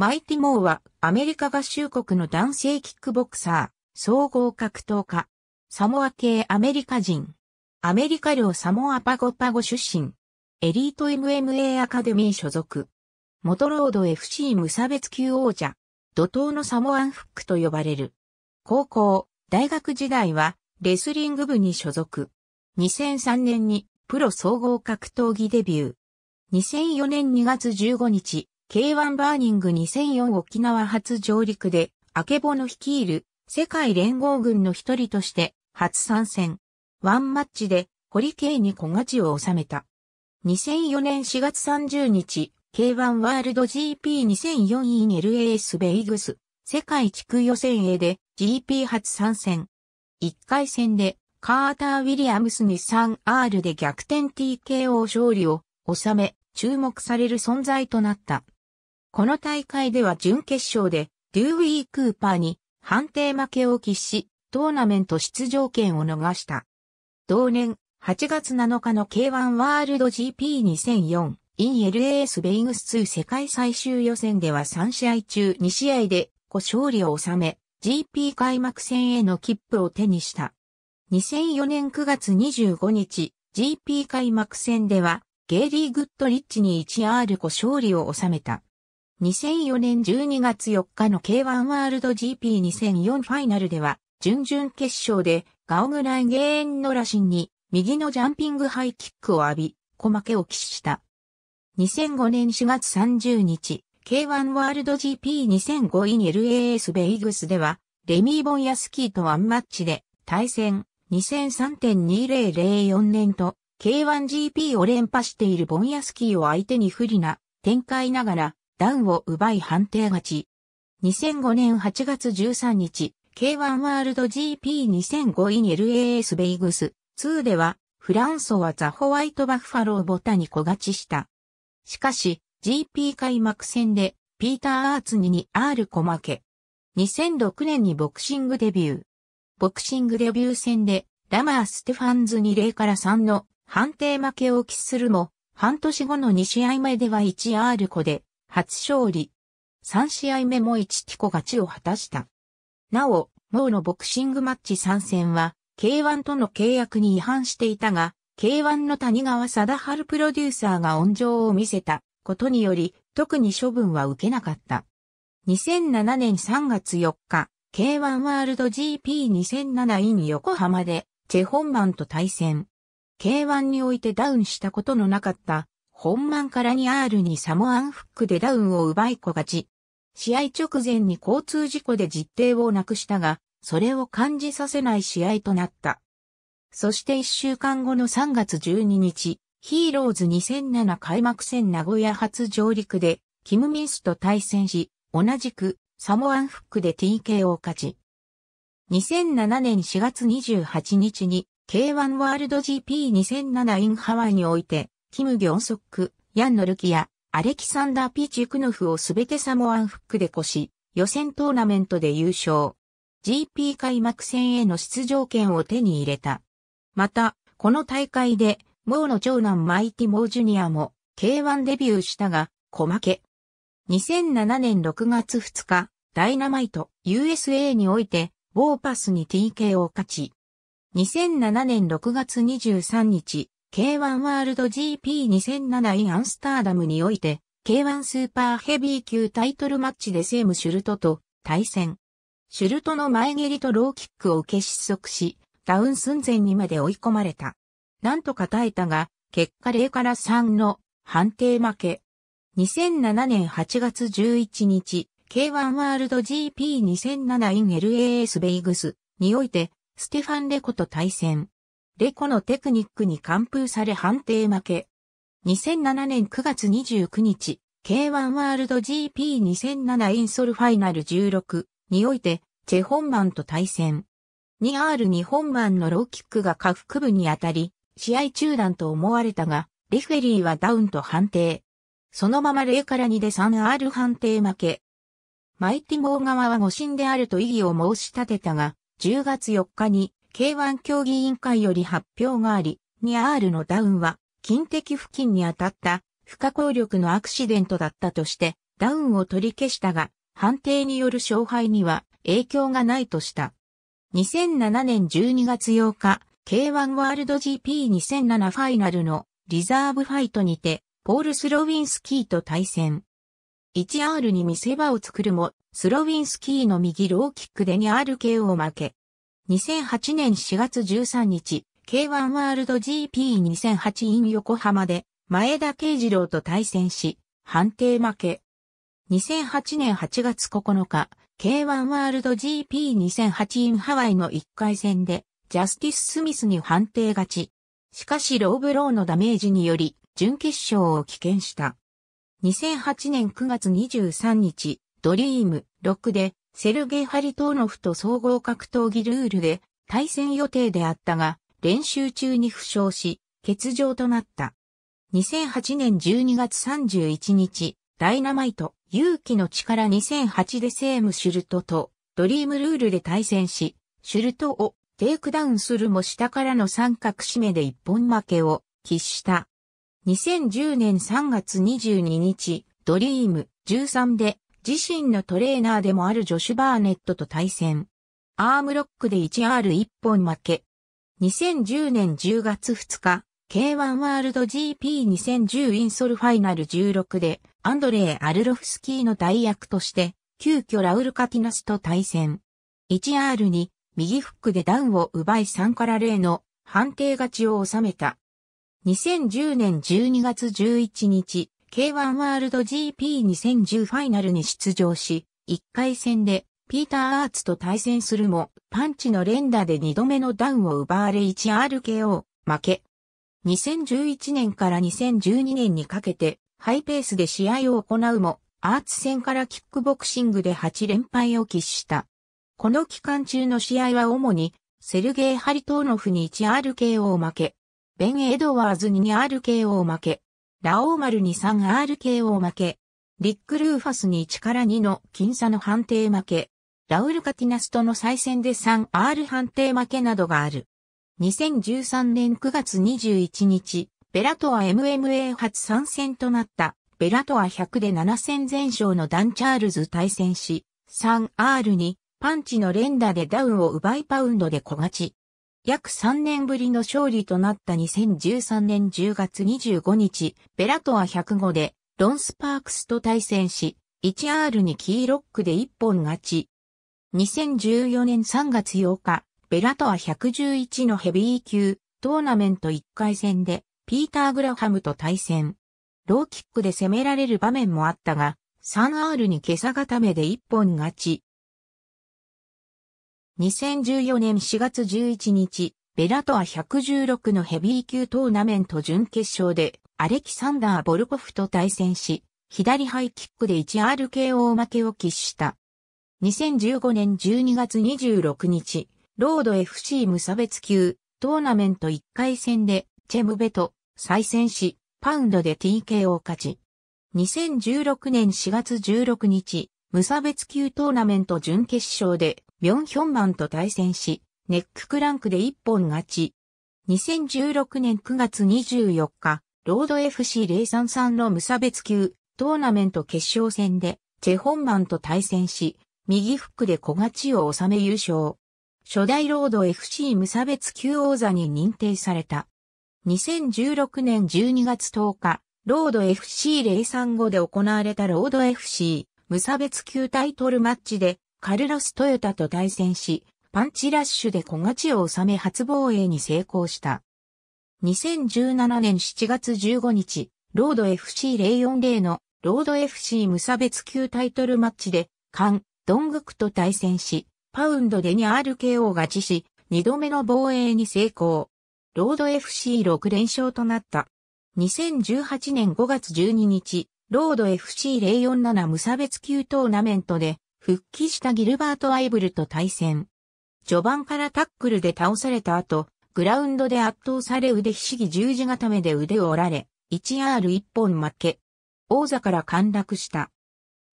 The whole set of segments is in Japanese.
マイティモーはアメリカ合衆国の男性キックボクサー、総合格闘家、サモア系アメリカ人、アメリカ領サモアパゴパゴ出身、エリート MMA アカデミー所属、元ロード FC 無差別級王者、怒涛のサモアンフックと呼ばれる。高校、大学時代はレスリング部に所属。2003年にプロ総合格闘技デビュー。2004年2月15日、K1 バーニング2004沖縄初上陸で、アケボの率いる世界連合軍の一人として初参戦。ワンマッチで堀圭に小勝ちを収めた。2004年4月30日、K1 ワールド GP2004 in LAS ベイグス世界地区予選 A で GP 初参戦。1回戦でカーター・ウィリアムスに 3R で逆転 TKO 勝利を収め、注目される存在となった。この大会では準決勝でデューイー・クーパーに判定負けを喫し、トーナメント出場権を逃した。同年8月7日の K1 ワールド GP2004 in LA s ベイグス2世界最終予選では3試合中2試合で5勝利を収め、GP 開幕戦への切符を手にした。2004年9月25日、GP 開幕戦では、ゲイリー・グッドリッチに 1R5 勝利を収めた。2004年12月4日の K1 ワールド GP2004 ファイナルでは、準々決勝でガオグライゲーンの羅針に右のジャンピングハイキックを浴び、小負けを喫した。2005年4月30日、K1 ワールド GP2005 イン LAS ベイグスでは、レミー・ボンヤスキーとワンマッチで対戦2003.2004年と K1GP を連覇しているボンヤスキーを相手に不利な展開ながらダウンを奪い判定勝ち。2005年8月13日、K1 ワールド GP2005 イン LAS ベイグス2では、フランソはザ・ホワイト・バッファロー・ボタに小勝ちした。しかし、GP 開幕戦で、ピーター・アーツに 2R 小負け。2006年にボクシングデビュー。ボクシングデビュー戦で、ラマー・ステファンズに0から3の判定負けを喫するも、半年後の2試合前では 1R 子で、初勝利。3試合目も1ティコ勝ちを果たした。なお、モーのボクシングマッチ参戦は、K1 との契約に違反していたが、K1 の谷川貞治プロデューサーが温情を見せたことにより、特に処分は受けなかった。2007年3月4日、K1 ワールド GP2007 in 横浜で、チェホンマンと対戦。K1 においてダウンしたことのなかった本マからに R にサモアンフックでダウンを奪い子勝ち。試合直前に交通事故で実定をなくしたが、それを感じさせない試合となった。そして1週間後の3月12日、ヒーローズ2007開幕戦名古屋初上陸で、キム・ミンスと対戦し、同じくサモアンフックで TK を勝ち。2007年4月28日に K1 ワールド GP2007 インハワイにおいてキム・ギョンソック、ヤン・ノルキア、アレキサンダー・ピチュクノフをすべてサモアンフックで越し、予選トーナメントで優勝。GP 開幕戦への出場権を手に入れた。また、この大会で、モーの長男マイティ・モージュニアも K1 デビューしたが、小負け。2007年6月2日、ダイナマイト USA において、ボーパスに TK を勝ち。2007年6月23日、K1 ワールド GP2007 インアンスターダムにおいて、K1 スーパーヘビー級タイトルマッチでセームシュルトと対戦。シュルトの前蹴りとローキックを受け失速し、ダウン寸前にまで追い込まれた。なんとか耐えたが、結果0から3の判定負け。2007年8月11日、K1 ワールド GP2007 イン LAS ベイグスにおいて、ステファン・レコと対戦。レコのテクニックに完封され判定負け。2007年9月29日、K1 ワールド GP2007 インソルファイナル16において、チェホンマンと対戦。2R2 本マンのローキックが下腹部に当たり、試合中断と思われたが、レフェリーはダウンと判定。そのまま0から2で 3R 判定負け。マイティモー側は誤審であると異議を申し立てたが、10月4日に K1 競技委員会より発表があり、2R のダウンは、近敵付近に当たった、不可抗力のアクシデントだったとして、ダウンを取り消したが、判定による勝敗には影響がないとした。2007年12月8日、K1 ワールド GP2007 ファイナルのリザーブファイトにて、ポール・スロウィンスキーと対戦。1R に見せ場を作るも、スロウィンスキーの右ローキックで 2RK を負け、2008年4月13日、K1 ワールド GP2008 in 横浜で、前田慶次郎と対戦し、判定負け。2008年8月9日、K1 ワールド GP2008 in ハワイの1回戦で、ジャスティス・スミスに判定勝ち。しかしローブローのダメージにより、準決勝を棄権した。2008年9月23日、ドリーム6でセルゲイ・ハリトーノフと総合格闘技ルールで対戦予定であったが、練習中に負傷し、欠場となった。2008年12月31日、ダイナマイト、勇気の力2008でセーム・シュルトとドリームルールで対戦し、シュルトをテイクダウンするも下からの三角締めで一本負けを喫した。2010年3月22日、ドリーム13で自身のトレーナーでもあるジョシュ・バーネットと対戦。アームロックで 1R1 本負け。2010年10月2日、K1 ワールド GP2010 インソルファイナル16で、アンドレイ・アルロフスキーの代役として、急遽ラウル・カティナスと対戦。1R に、右フックでダウンを奪い3から0の判定勝ちを収めた。2010年12月11日、K1 ワールド GP2010 ファイナルに出場し、1回戦でピーター・アーツと対戦するも、パンチの連打で2度目のダウンを奪われ 1RKO 負け。2011年から2012年にかけて、ハイペースで試合を行うも、アーツ戦からキックボクシングで8連敗を喫した。この期間中の試合は主に、セルゲイ・ハリトーノフに 1RKO 負け、ベン・エドワーズに 2RKO 負け、ラオーマルに 3RK を負け、リック・ルーファスに1から2の僅差の判定負け、ラウル・カティナスとの再戦で 3R 判定負けなどがある。2013年9月21日、ベラトア MMA 初参戦となったベラトア100で7戦全勝のダン・チャールズ対戦し、3R にパンチの連打でダウンを奪いパウンドで小勝ち。約3年ぶりの勝利となった2013年10月25日、ベラトア105でロンスパークスと対戦し、1R にキーロックで1本勝ち。2014年3月8日、ベラトア111のヘビー級トーナメント1回戦でピーター・グラハムと対戦。ローキックで攻められる場面もあったが、3R に今朝固めで1本勝ち。2014年4月11日、ベラトア116のヘビー級トーナメント準決勝で、アレキサンダー・ボルコフと対戦し、左ハイキックで 1RKO 負けを喫した。2015年12月26日、ロード FC 無差別級トーナメント1回戦でチェムベと再戦し、パウンドで TKO 勝ち。2016年4月16日、無差別級トーナメント準決勝でミョンヒョンマンと対戦し、ネッククランクで一本勝ち。2016年9月24日、ロード FC033 の無差別級トーナメント決勝戦で、チェホンマンと対戦し、右フックで小勝ちを収め優勝。初代ロード FC 無差別級王座に認定された。2016年12月10日、ロード FC035 で行われたロード FC 無差別級タイトルマッチで、カルロス・トヨタと対戦し、パンチラッシュで小勝ちを収め初防衛に成功した。2017年7月15日、ロード FC040 のロード FC 無差別級タイトルマッチで、カン、ドングクと対戦し、パウンドでー r k o 勝ちし、二度目の防衛に成功。ロード FC6 連勝となった。2018年5月12日、ロード FC047 無差別級トーナメントで、復帰したギルバート・アイブルと対戦。序盤からタックルで倒された後、グラウンドで圧倒され腕ひしぎ十字固めで腕を折られ、1R1 本負け。王座から陥落した。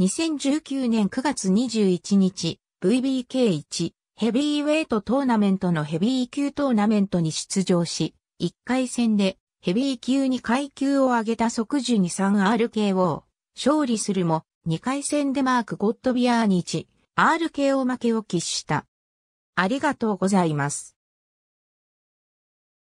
2019年9月21日、VBK1 ヘビーウェイトトーナメントのヘビー級トーナメントに出場し、1回戦でヘビー級に階級を上げた即時に 3RKO、勝利するも、2回戦でマーク・ゴッドビアーニチ、RKO 負けを喫した。ありがとうございます。